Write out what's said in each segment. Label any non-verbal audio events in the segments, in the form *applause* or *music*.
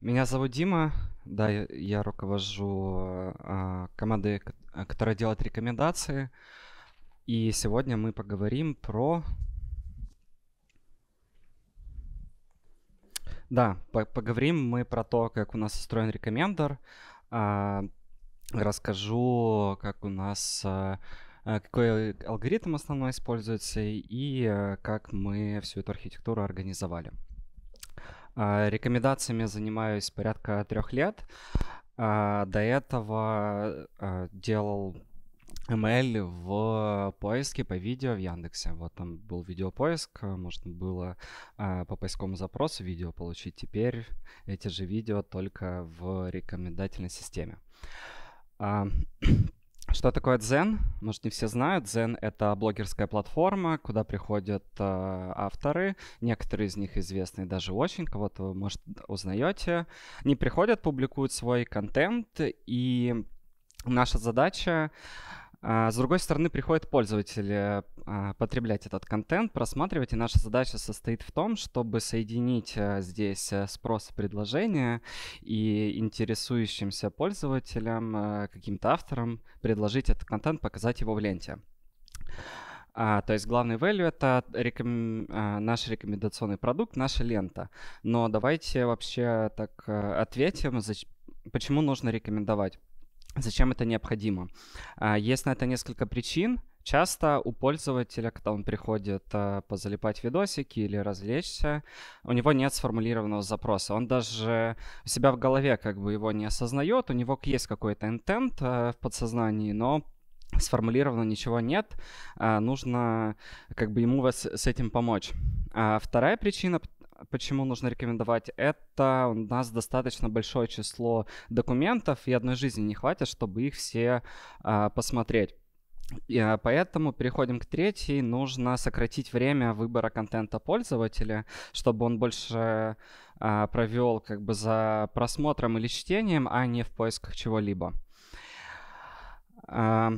Меня зовут Дима, да, я, руковожу э, командой, а, которая делает рекомендации. И сегодня мы поговорим про... Да, по поговорим мы про то, как у нас устроен рекомендер. Э, расскажу, как у нас... Э, какой алгоритм основной используется и как мы всю эту архитектуру организовали. А, рекомендациями занимаюсь порядка трех лет. А, до этого а, делал ML в поиске по видео в Яндексе. Вот там был видеопоиск, можно было по поисковому запросу видео получить. Теперь эти же видео только в рекомендательной системе. *clears throat* Что такое Zen? Может, не все знают. Zen — это блогерская платформа, куда приходят э, авторы. Некоторые из них известны даже очень, кого-то вы, может, узнаете. Они приходят, публикуют свой контент, и наша задача а, с другой стороны, приходит пользователь э, а, потреблять этот контент, просматривать, и наша задача состоит в том, чтобы соединить э, здесь э, спрос и предложение, и интересующимся пользователям, каким-то авторам предложить этот контент, показать его в ленте. А, то есть главный value это реком... а, наш рекомендационный продукт, наша лента. Но давайте вообще так ответим, за... почему нужно рекомендовать. Зачем это необходимо? А, есть на это несколько причин. Часто у пользователя, когда он приходит э, позалипать видосики или развлечься, у него нет сформулированного запроса. Он даже у себя в голове как бы его не осознает, у него есть какой-то интент э, в подсознании, но сформулировано ничего нет, а, нужно как бы ему с этим помочь. А вторая причина, Почему нужно рекомендовать это? У нас достаточно большое число документов, и одной жизни не хватит, чтобы их все а, посмотреть. И, а, поэтому переходим к третьей. Нужно сократить время выбора контента пользователя, чтобы он больше а, провел как бы за просмотром или чтением, а не в поисках чего-либо. А,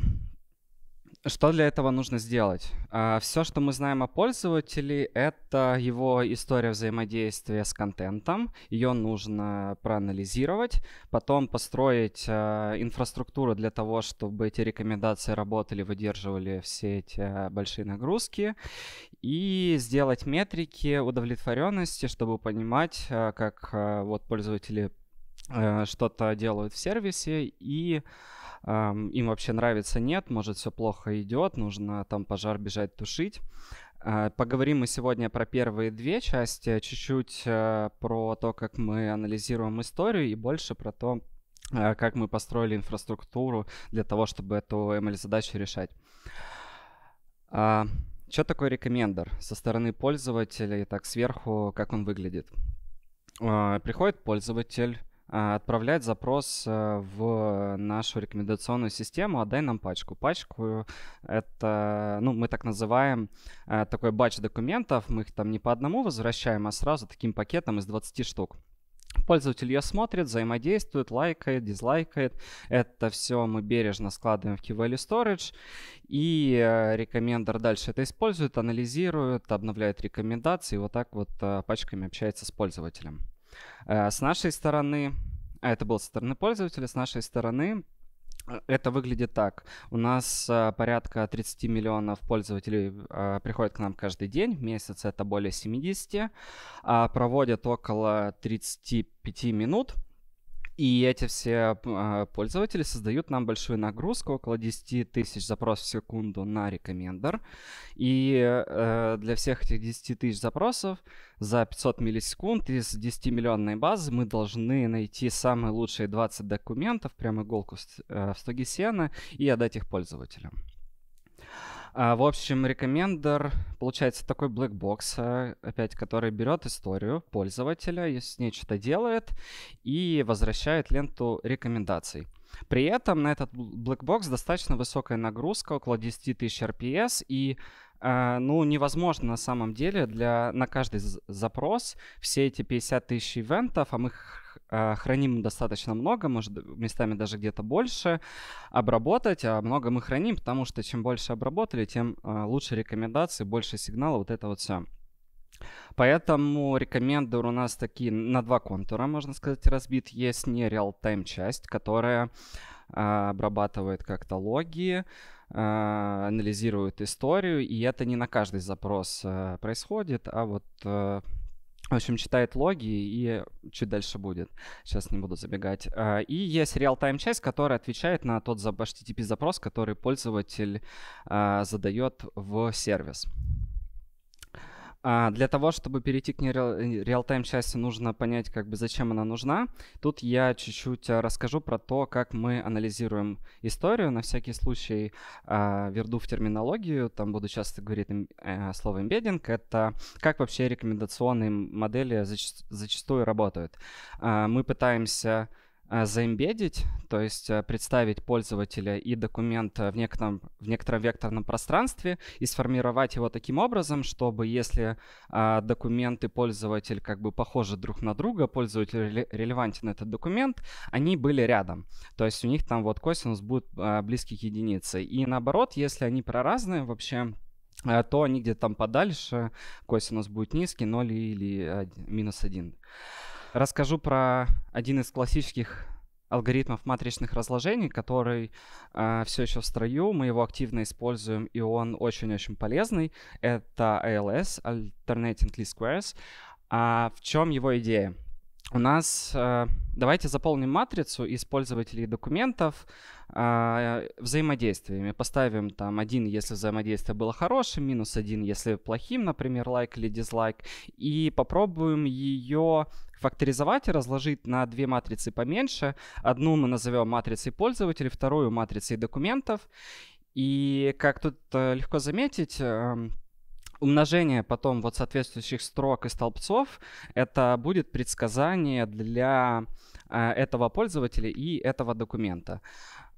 что для этого нужно сделать? А, все, что мы знаем о пользователе, это его история взаимодействия с контентом. Ее нужно проанализировать, потом построить а, инфраструктуру для того, чтобы эти рекомендации работали, выдерживали все эти а, большие нагрузки, и сделать метрики удовлетворенности, чтобы понимать, как вот пользователи что-то делают в сервисе и им вообще нравится, нет, может все плохо идет, нужно там пожар бежать тушить. А, поговорим мы сегодня про первые две части, чуть-чуть а, про то, как мы анализируем историю и больше про то, а, как мы построили инфраструктуру для того, чтобы эту ML-задачу решать. Что такое рекомендер со стороны пользователя и так сверху, как он выглядит? Приходит пользователь, а, отправлять запрос э, в нашу рекомендационную систему «Отдай нам пачку». Пачку — это, ну, мы так называем э, такой батч документов, мы их там не по одному возвращаем, а сразу таким пакетом из 20 штук. Пользователь ее смотрит, взаимодействует, лайкает, дизлайкает. Это все мы бережно складываем в KVL Storage. И э, рекомендер дальше это использует, анализирует, обновляет рекомендации. И вот так вот пачками общается с пользователем. Э, с нашей стороны, а это было со стороны пользователя, с нашей стороны э, это выглядит так. У нас э, порядка 30 миллионов пользователей а, приходят к нам каждый день. В месяц это более 70. А проводят около 35 минут и эти все а, пользователи создают нам большую нагрузку, около 10 тысяч запросов в секунду на рекомендер. И э, для всех этих 10 тысяч запросов за 500 миллисекунд из 10-миллионной базы мы должны найти самые лучшие 20 документов, прям иголку э, в стоге сена, и отдать их пользователям. А, в общем, рекомендер получается такой black box, а, опять, который берет историю пользователя, с ней что-то делает и возвращает ленту рекомендаций. При этом на этот black box достаточно высокая нагрузка, около 10 тысяч RPS, и а, ну, невозможно на самом деле для, на каждый запрос все эти 50 тысяч ивентов, а мы а, храним достаточно много, может, местами даже где-то больше, обработать, а много мы храним, потому что чем больше обработали, тем а, лучше рекомендации, больше сигнала, вот это вот все. Поэтому рекомендер у нас такие на два контура, можно сказать, разбит. Есть не real-time часть, которая а, обрабатывает как-то логи, анализирует историю, и это не на каждый запрос происходит, а вот в общем, читает логи, и чуть дальше будет. Сейчас не буду забегать. А, и есть real-time часть, которая отвечает на тот HTTP-запрос, который пользователь а, задает в сервис. А для того, чтобы перейти к э, реал-тайм части, нужно понять, как бы зачем она нужна. Тут я чуть-чуть э, расскажу про то, как мы анализируем историю. На всякий случай э, верду в терминологию, там буду часто говорить э, слово embedding. Это как вообще рекомендационные модели зачастую работают. А, мы пытаемся а, заимбедить, то есть э, представить пользователя и документ э, в некотором, в некотором векторном пространстве и сформировать его таким образом, чтобы если а, документ и пользователь как бы похожи друг на друга, пользователь релевантен этот документ, они были рядом. То есть у них там вот косинус будет а, близкий к единице. И наоборот, если они проразные вообще, а, то они где-то там подальше, косинус будет низкий, 0 или 1, минус 1. Расскажу про один из классических алгоритмов матричных разложений, который э, а, все еще в строю, мы его активно используем, и он очень-очень полезный. Это ALS, Alternating Least Squares. А в чем его идея? у нас э, давайте заполним матрицу из пользователей документов э, взаимодействиями. Поставим там один, если взаимодействие было хорошим, минус один, если плохим, например, лайк или дизлайк. И попробуем ее факторизовать и разложить на две матрицы поменьше. Одну мы назовем матрицей пользователей, вторую матрицей документов. И как тут э, легко заметить, эм, умножение потом вот соответствующих строк и столбцов, это будет предсказание для э, этого пользователя и этого документа.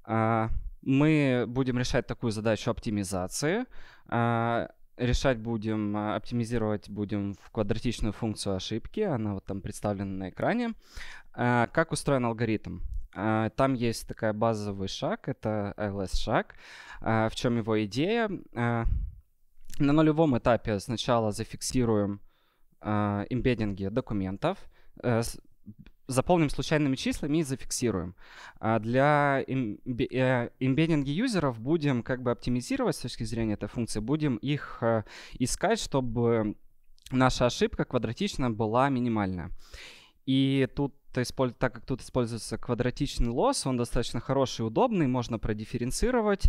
Э, мы будем решать такую задачу оптимизации. Э, решать будем, оптимизировать будем в квадратичную функцию ошибки. Она вот там представлена на экране. Как устроен алгоритм? Там есть такая базовый шаг, это LS-шаг. В чем его идея? на нулевом этапе сначала зафиксируем э, документов, э, заполним случайными числами и зафиксируем. А для имбеддинги эм, э, юзеров будем как бы оптимизировать с точки зрения этой функции, будем их э, искать, чтобы наша ошибка квадратично была минимальная. И тут то использ... так как тут используется квадратичный лосс, он достаточно хороший, удобный, можно продифференцировать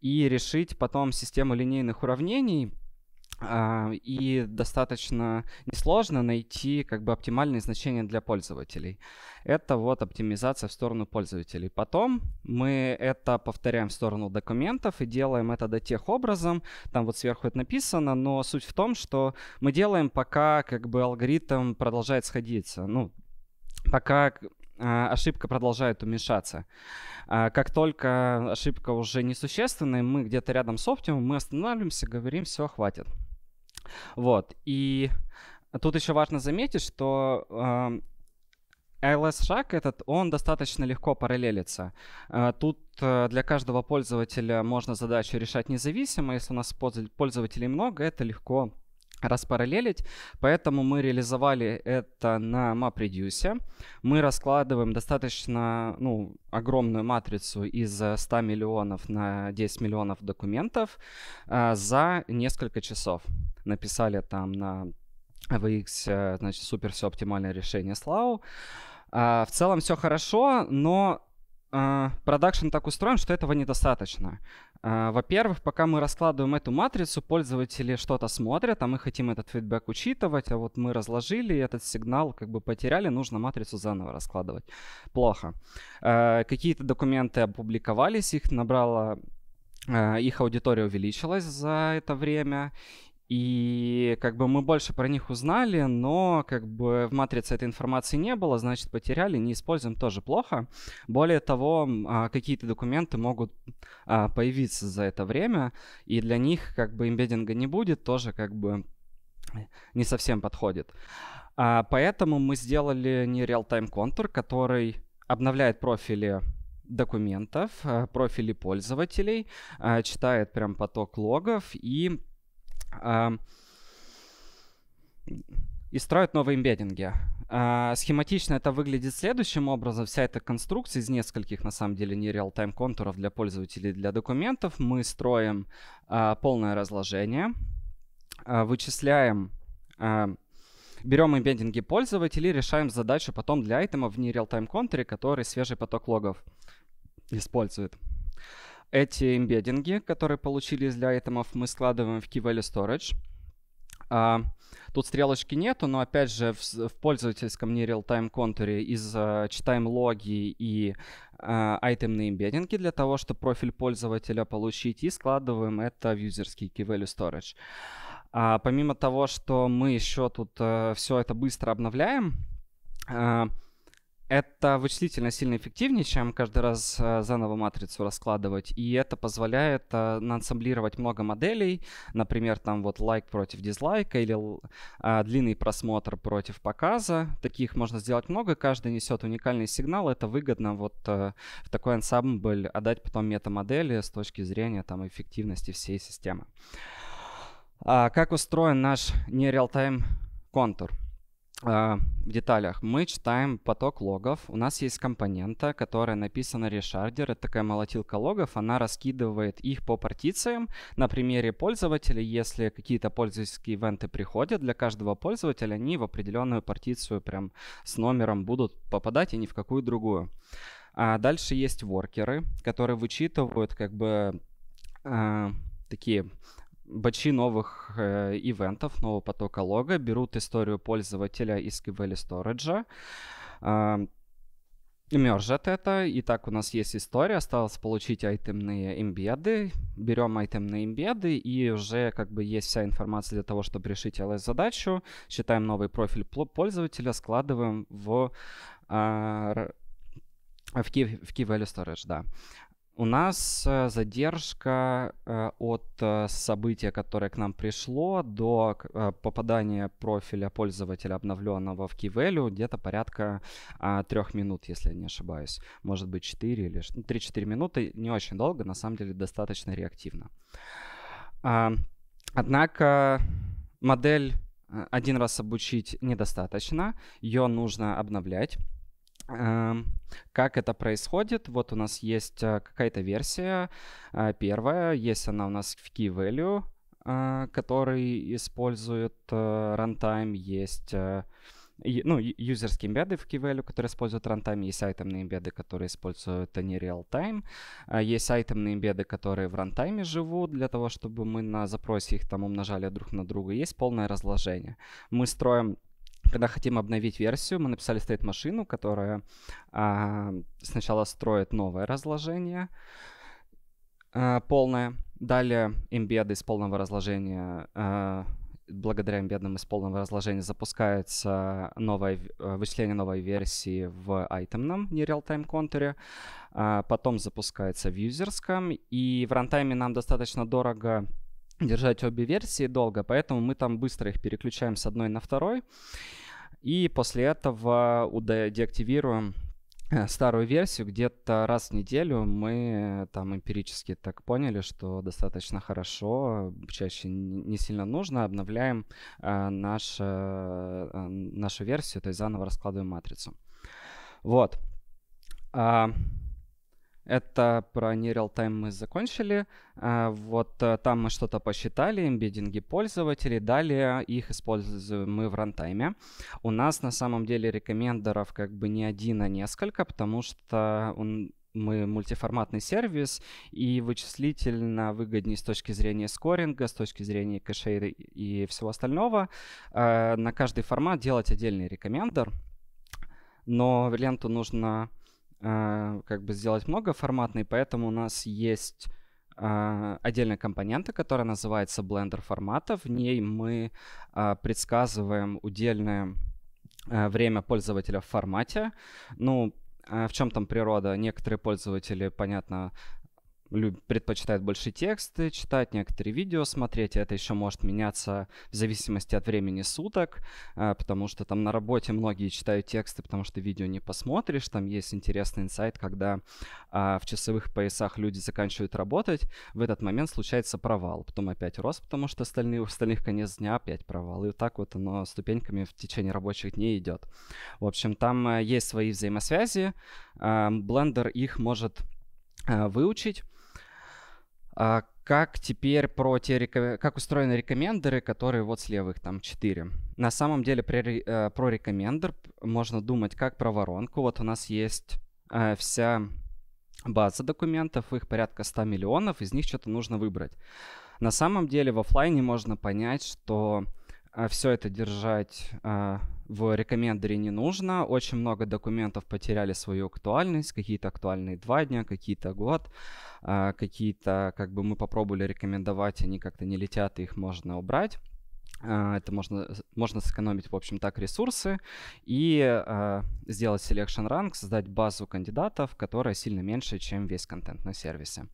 и решить потом систему линейных уравнений, а, и достаточно несложно найти как бы оптимальные значения для пользователей. Это вот оптимизация в сторону пользователей. Потом мы это повторяем в сторону документов и делаем это до тех образом, там вот сверху это написано, но суть в том, что мы делаем пока как бы алгоритм продолжает сходиться. Ну, пока а, ошибка продолжает уменьшаться. А, как только ошибка уже несущественная, мы где-то рядом с оптимумом, мы останавливаемся, говорим, все, хватит. Вот. И тут еще важно заметить, что LS-шаг а, этот, он достаточно легко параллелится. Тут для каждого пользователя можно задачу решать независимо. Если у нас пользователей много, это легко распараллелить, поэтому мы реализовали это на MapReduce. Мы раскладываем достаточно ну, огромную матрицу из 100 миллионов на 10 миллионов документов э, за несколько часов. Написали там на VX, э, значит, супер все оптимальное решение слау. Э, в целом все хорошо, но а, продакшн так устроен, что этого недостаточно. А, во-первых, пока мы раскладываем эту матрицу, пользователи что-то смотрят, а мы хотим этот фидбэк учитывать, а вот мы разложили этот сигнал, как бы потеряли, нужно матрицу заново раскладывать. Плохо. А, какие-то документы опубликовались, их набрала, их аудитория увеличилась за это время, и как бы мы больше про них узнали, но как бы в матрице этой информации не было, значит, потеряли, не используем тоже плохо. Более того, а, какие-то документы могут а, появиться за это время, и для них как бы имбеддинга не будет, тоже как бы не совсем подходит. А, поэтому мы сделали не real-time контур, который обновляет профили документов, профили пользователей, читает прям поток логов и и строят новые имбеддинги. А, схематично это выглядит следующим образом. Вся эта конструкция из нескольких, на самом деле, не real-time контуров для пользователей, для документов. Мы строим а, полное разложение, а, вычисляем берем имбендинги пользователей, решаем задачу потом для айтема в не real-time контуре, который свежий поток логов использует. Эти имбеддинги, которые получились для айтемов, мы складываем в key storage. А, тут стрелочки нету, но опять же в, в пользовательском не real-time контуре из а, читаем логи и а, айтемные имбеддинги для того, чтобы профиль пользователя получить, и складываем это в юзерский key-value storage. А, помимо того, что мы еще тут а, все это быстро обновляем, а, это вычислительно сильно эффективнее, чем каждый раз э, заново матрицу раскладывать, и это позволяет э, наансамблировать много моделей, например, там вот лайк против дизлайка или э, длинный просмотр против показа. Таких можно сделать много, каждый несет уникальный сигнал, это выгодно вот э, в такой ансамбль отдать потом метамодели с точки зрения там эффективности всей системы. А как устроен наш не реалтайм контур? А, в деталях. Мы читаем поток логов. У нас есть компонента, которая написана ReSharder. Это такая молотилка логов. Она раскидывает их по партициям. На примере пользователя, если какие-то пользовательские ивенты приходят, для каждого пользователя они в определенную партицию прям с номером будут попадать и ни в какую другую. А дальше есть воркеры, которые вычитывают как бы э, такие бачи новых э, ивентов, нового потока лога, берут историю пользователя из KVL Storage, э, мержат это, и так у нас есть история, осталось получить айтемные имбеды, берем айтемные имбеды, и уже как бы есть вся информация для того, чтобы решить LS-задачу, считаем новый профиль пользователя, складываем в... Э, в, key, в key value storage, да. У нас э, задержка э, от э, события, которое к нам пришло, до попадания профиля пользователя обновленного в Key где-то порядка а, трех минут, если я не ошибаюсь. Может быть 4 или 3-4 ну, минуты. Не очень долго, на самом деле достаточно реактивно. А, однако модель один раз обучить недостаточно, ее нужно обновлять. Эм, как это происходит? Вот у нас есть э, какая-то версия э, первая, есть она у нас в key value, э, который использует runtime, есть ну, юзерские имбеды в KeyValue, которые используют runtime, есть айтемные имбеды, которые используют они real-time, есть айтемные имбеды, которые в runtime живут, для того, чтобы мы на запросе их там умножали друг на друга, есть полное разложение. Мы строим когда хотим обновить версию, мы написали стоит машину, которая а, сначала строит новое разложение а, полное, далее имбеды из полного разложения, а, благодаря имбедам из полного разложения запускается новое, э, вычисление новой версии в айтемном не реалтайм контуре, а, потом запускается в юзерском, и в рантайме нам достаточно дорого держать обе версии долго, поэтому мы там быстро их переключаем с одной на второй. И после этого деактивируем э, старую версию. Где-то раз в неделю мы э, там эмпирически так поняли, что достаточно хорошо, чаще не сильно нужно, обновляем э, э, нашу версию, то есть заново раскладываем матрицу. Вот. А, это про Near Time мы закончили. А, вот э, там мы что-то посчитали, имбеддинги пользователей. Далее их используем мы в рантайме. У нас на самом деле рекомендеров как бы не один, а несколько, потому что он мы мультиформатный сервис, и вычислительно выгоднее с точки зрения скоринга, с точки зрения кэшей и всего остального. А, на каждый формат делать отдельный рекомендер, но ленту нужно Э, как бы сделать многоформатный, поэтому у нас есть э, отдельная компонента, которая называется Blender формата. В ней мы э, предсказываем удельное время пользователя в формате. Ну, в чем там природа? Некоторые пользователи, понятно, предпочитают больше тексты читать, некоторые видео смотреть. Это еще может меняться в зависимости от времени суток, э, потому что там на работе многие читают тексты, потому что видео не посмотришь. Там есть интересный инсайт, когда а, в часовых поясах люди заканчивают работать, в этот момент случается провал, потом опять рост, потому что остальные, у остальных конец дня опять провал. И вот так вот оно ступеньками в течение рабочих дней идет. В общем, там э, есть свои взаимосвязи. Blender а, их может э, выучить а как теперь про те, реком... как устроены рекомендеры, которые вот слева их там 4. На самом деле при, э, про рекомендер можно думать как про воронку. Вот у нас есть э, вся база документов, их порядка 100 миллионов, из них что-то нужно выбрать. На самом деле в офлайне можно понять, что э, все это держать в рекомендере не нужно. Очень много документов потеряли свою актуальность. Какие-то актуальные два дня, какие-то год, а, какие-то, как бы мы попробовали рекомендовать, они как-то не летят, их можно убрать. А, это можно, можно сэкономить, в общем, так ресурсы и э, сделать selection rank, создать базу кандидатов, которая сильно меньше, чем весь контент на сервисе.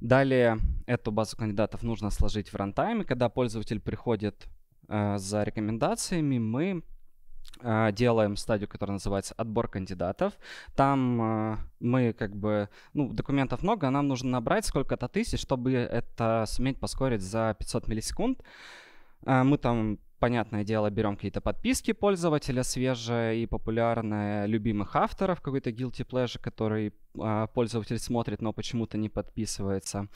Далее эту базу кандидатов нужно сложить в рантайме. Когда пользователь приходит э, за рекомендациями, мы а, делаем стадию, которая называется отбор кандидатов. Там а, мы как бы, ну, документов много, нам нужно набрать сколько-то тысяч, чтобы это суметь поскорить за 500 миллисекунд. А, мы там понятное дело, берем какие-то подписки пользователя свежие и популярные, любимых авторов, какой-то guilty pleasure, который а, пользователь смотрит, но почему-то не подписывается.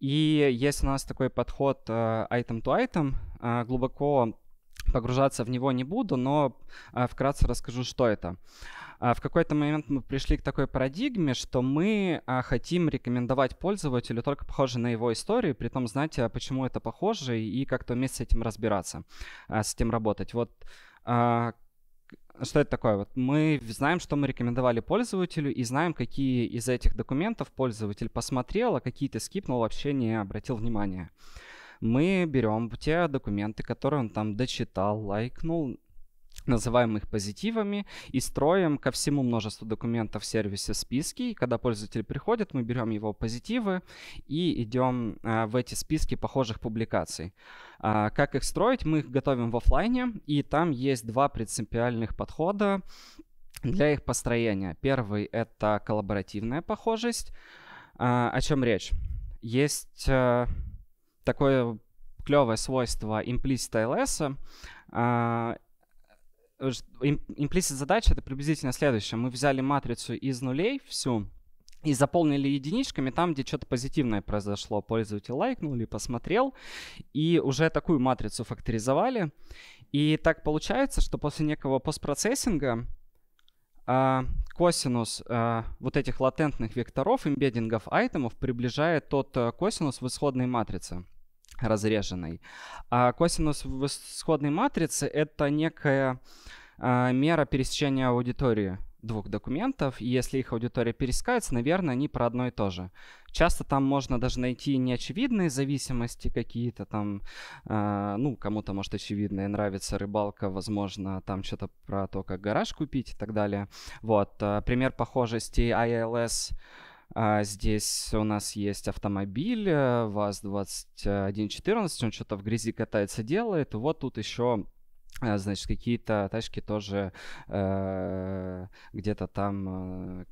И есть у нас такой подход а, item to item, а, глубоко Погружаться в него не буду, но а, вкратце расскажу, что это. А, в какой-то момент мы пришли к такой парадигме, что мы а, хотим рекомендовать пользователю только похожие на его историю, при том знать, почему это похоже, и как-то вместе с этим разбираться, с этим работать. Вот что это такое? Вот мы знаем, что мы рекомендовали пользователю, и знаем, какие из этих документов пользователь посмотрел, а какие-то скипнул, вообще не обратил внимания мы берем те документы, которые он там дочитал, лайкнул, называем их позитивами и строим ко всему множеству документов в сервисе списки. И когда пользователь приходит, мы берем его позитивы и идем а, в эти списки похожих публикаций. А, как их строить? Мы их готовим в офлайне, и там есть два принципиальных подхода для их построения. Первый — это коллаборативная похожесть. А, о чем речь? Есть а, такое клевое свойство а, имплисит ILS. -а. задача — это приблизительно следующее. Мы взяли матрицу из нулей всю, и заполнили единичками там, где что-то позитивное произошло. Пользователь лайкнул или посмотрел, и уже такую матрицу факторизовали. И так получается, что после некого постпроцессинга э, косинус а, вот этих латентных векторов, имбеддингов айтемов, приближает тот э, косинус в исходной матрице разреженной. А косинус в исходной матрице — это некая а, мера пересечения аудитории двух документов, и если их аудитория пересекается, наверное, они про одно и то же. Часто там можно даже найти неочевидные зависимости какие-то там, э, ну, кому-то, может, очевидные, нравится рыбалка, возможно, там что-то про то, как гараж купить и так далее. Вот, э, пример похожести ILS а, здесь у нас есть автомобиль э, ВАЗ-2114, он что-то в грязи катается, делает. Вот тут еще э, значит, какие-то тачки тоже э, где-то там э,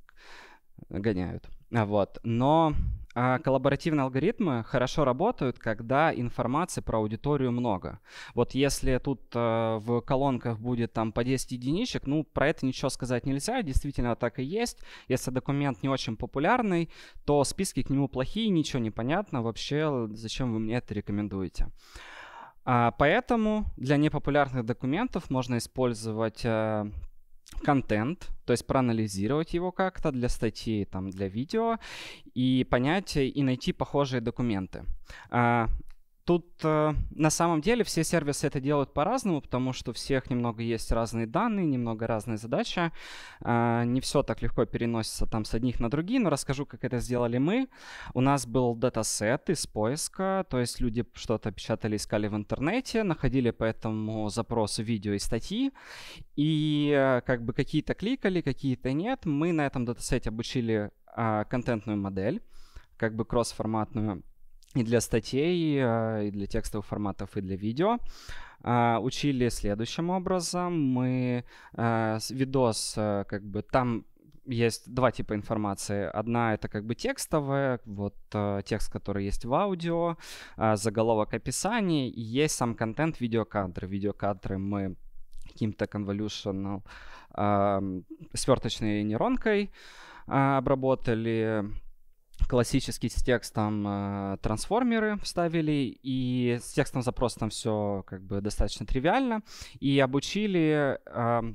гоняют. А, вот. Но а коллаборативные алгоритмы хорошо работают, когда информации про аудиторию много. Вот если тут э, в колонках будет там по 10 единичек, ну, про это ничего сказать нельзя, действительно так и есть. Если документ не очень популярный, то списки к нему плохие, ничего не понятно вообще, зачем вы мне это рекомендуете. А, поэтому для непопулярных документов можно использовать э, контент, то есть проанализировать его как-то для статьи, там, для видео, и понять и найти похожие документы. А, Тут э, на самом деле все сервисы это делают по-разному, потому что у всех немного есть разные данные, немного разная задача. Э, не все так легко переносится там с одних на другие, но расскажу, как это сделали мы. У нас был датасет из поиска, то есть люди что-то печатали, искали в интернете, находили по этому запросу видео и статьи, и э, как бы какие-то кликали, какие-то нет. Мы на этом датасете обучили контентную модель, как бы кросс-форматную и для статей, а, и для текстовых форматов, и для видео. А, учили следующим образом. Мы а, видос, как бы там есть два типа информации. Одна это как бы текстовая, вот текст, который есть в аудио, заголовок описания и есть сам контент видеокадры. Видеокадры мы каким-то convolutional э, сверточной нейронкой обработали, классический текст там э, трансформеры вставили, и с текстом запроса там все как бы достаточно тривиально, и обучили э,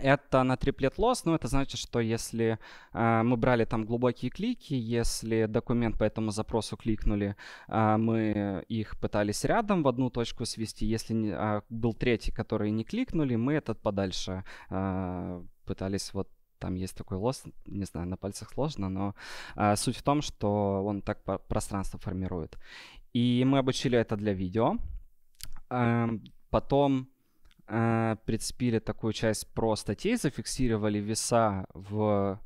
это на триплет лосс, но это значит, что если э, мы брали там глубокие клики, если документ по этому запросу кликнули, э, мы их пытались рядом в одну точку свести, если не, э, был третий, который не кликнули, мы этот подальше э, пытались вот там есть такой лос, не знаю, на пальцах сложно, но э, суть в том, что он так пространство формирует. И мы обучили это для видео. Э, потом э, прицепили такую часть про статей, зафиксировали веса в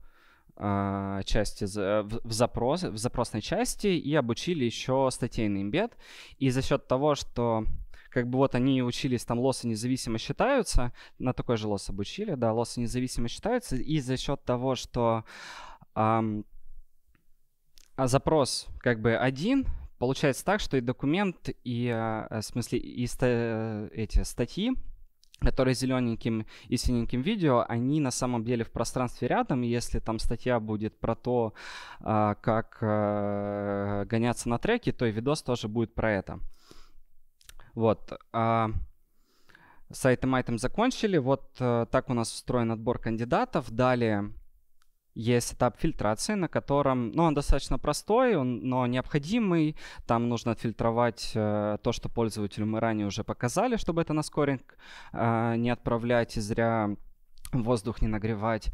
а, части в, в запрос в запросной части и обучили еще статейный имбед и за счет того что как бы вот они учились, там лосы независимо считаются, на такой же лос обучили, да, лосы независимо считаются, и за счет того, что эм, запрос как бы один, получается так, что и документ, и, э, в смысле, и ста- эти статьи, которые зелененьким и синеньким видео, они на самом деле в пространстве рядом. Если там статья будет про то, как гоняться на треке, то и видос тоже будет про это. Вот. А с этим айтем закончили. Вот э, так у нас устроен отбор кандидатов. Далее есть этап фильтрации, на котором, ну, он достаточно простой, он, но необходимый. Там нужно отфильтровать э, то, что пользователю мы ранее уже показали, чтобы это на скоринг э, не отправлять и зря воздух не нагревать.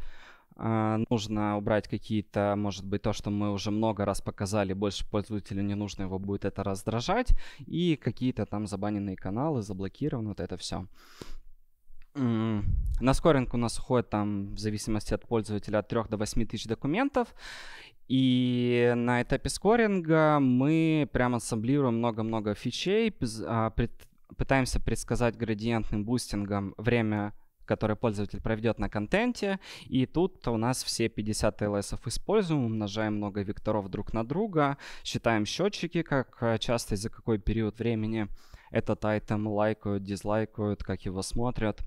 А, нужно убрать какие-то, может быть, то, что мы уже много раз показали, больше пользователю не нужно, его будет это раздражать, и какие-то там забаненные каналы, заблокированы, вот это все. На скоринг у нас уходит там, в зависимости от пользователя, от 3 до 8 тысяч документов. И на этапе скоринга мы прям ассамблируем много-много фичей, а, пытаемся предсказать градиентным бустингом время который пользователь проведет на контенте. И тут у нас все 50 ls используем, умножаем много векторов друг на друга, считаем счетчики, как э, часто и за какой период времени этот айтем лайкают, дизлайкают, как его смотрят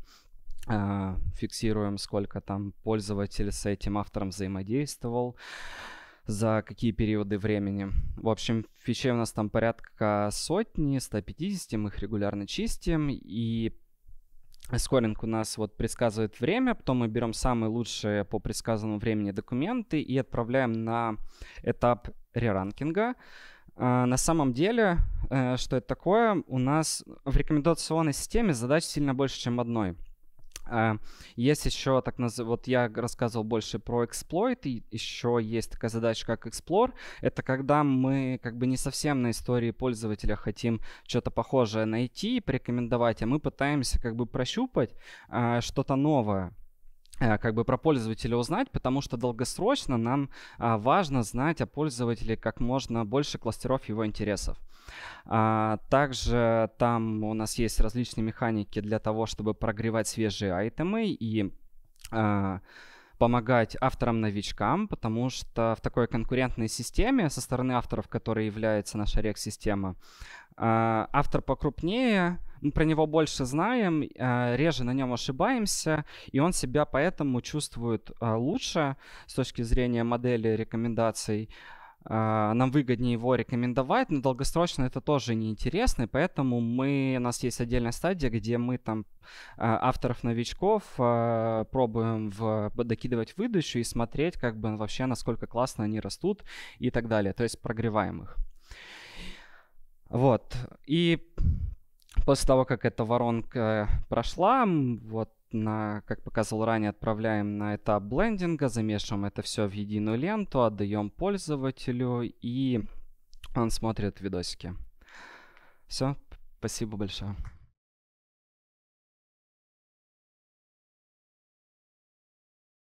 а, фиксируем, сколько там пользователь с этим автором взаимодействовал, за какие периоды времени. В общем, фичей у нас там порядка сотни, 150, мы их регулярно чистим, и Скоринг у нас вот предсказывает время, потом мы берем самые лучшие по предсказанному времени документы и отправляем на этап реранкинга. А, на самом деле, э, что это такое, у нас в рекомендационной системе задач сильно больше, чем одной. А, есть еще так называемый, вот я рассказывал больше про эксплойт, и еще есть такая задача, как эксплор. Это когда мы как бы не совсем на истории пользователя хотим что-то похожее найти и порекомендовать, а мы пытаемся как бы прощупать а, что-то новое. Э, как бы про пользователя узнать, потому что долгосрочно нам а, важно знать о пользователе как можно больше кластеров его интересов. А, также там у нас есть различные механики для того, чтобы прогревать свежие айтемы и а, помогать авторам-новичкам, потому что в такой конкурентной системе со стороны авторов, которой является наша рек-система, автор покрупнее — мы про него больше знаем, а, реже на нем ошибаемся, и он себя поэтому чувствует а, лучше с точки зрения модели рекомендаций. А, нам выгоднее его рекомендовать, но долгосрочно это тоже неинтересно, и поэтому мы, у нас есть отдельная стадия, где мы там авторов-новичков пробуем в, докидывать выдачу и смотреть, как бы вообще, насколько классно они растут и так далее, то есть прогреваем их. Вот. И После того, как эта воронка э, прошла, вот на, как показывал ранее, отправляем на этап блендинга, замешиваем это все в единую ленту, отдаем пользователю, и он смотрит видосики. Все, спасибо большое.